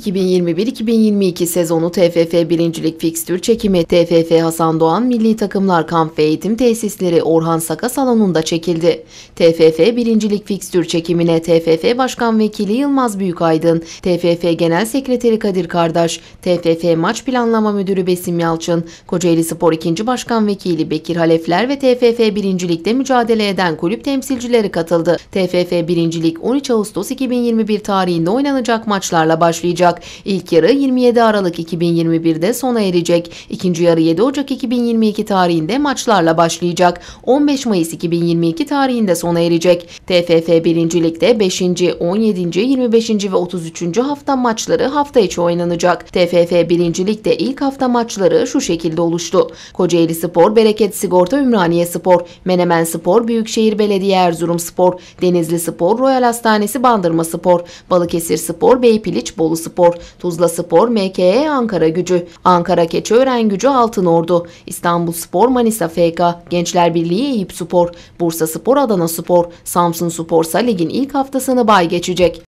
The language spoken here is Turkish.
2021-2022 sezonu TFF Birincilik Fikstür çekimi TFF Hasan Doğan Milli Takımlar Kamp ve Eğitim Tesisleri Orhan Saka Salonu'nda çekildi. TFF Birincilik Fikstür çekimine TFF Başkan Vekili Yılmaz Büyükaydın, TFF Genel Sekreteri Kadir Kardaş, TFF Maç Planlama Müdürü Besim Yalçın, Kocaeli Spor 2. Başkan Vekili Bekir Halefler ve TFF Birincilik'te mücadele eden kulüp temsilcileri katıldı. TFF Birincilik 13 Ağustos 2021 tarihinde oynanacak maçlarla başlayacak olacak. İlk yarı 27 Aralık 2021'de sona erecek. İkinci yarı 7 Ocak 2022 tarihinde maçlarla başlayacak. 15 Mayıs 2022 tarihinde sona erecek. TFF 1. Lig'de 5. 17. 25. ve 33. hafta maçları hafta içi oynanacak. TFF 1. Lig'de ilk hafta maçları şu şekilde oluştu. Kocaeli Spor, Bereket Sigorta Ümraniye Spor, Menemen Spor, Büyükşehir Belediye Erzurum Spor, Denizli Spor, Royal Hastanesi Bandırma Spor, Balıkesir Spor, Beypiliç Bolu Spor, Spor, Tuzla Spor, MKE Ankara Gücü, Ankara Keçiören Gücü Altın Ordu, İstanbul Spor Manisa FK, Gençler Birliği Eyüp Spor, Bursa Spor Adana Spor, Samsun Spor ligin ilk haftasını bay geçecek.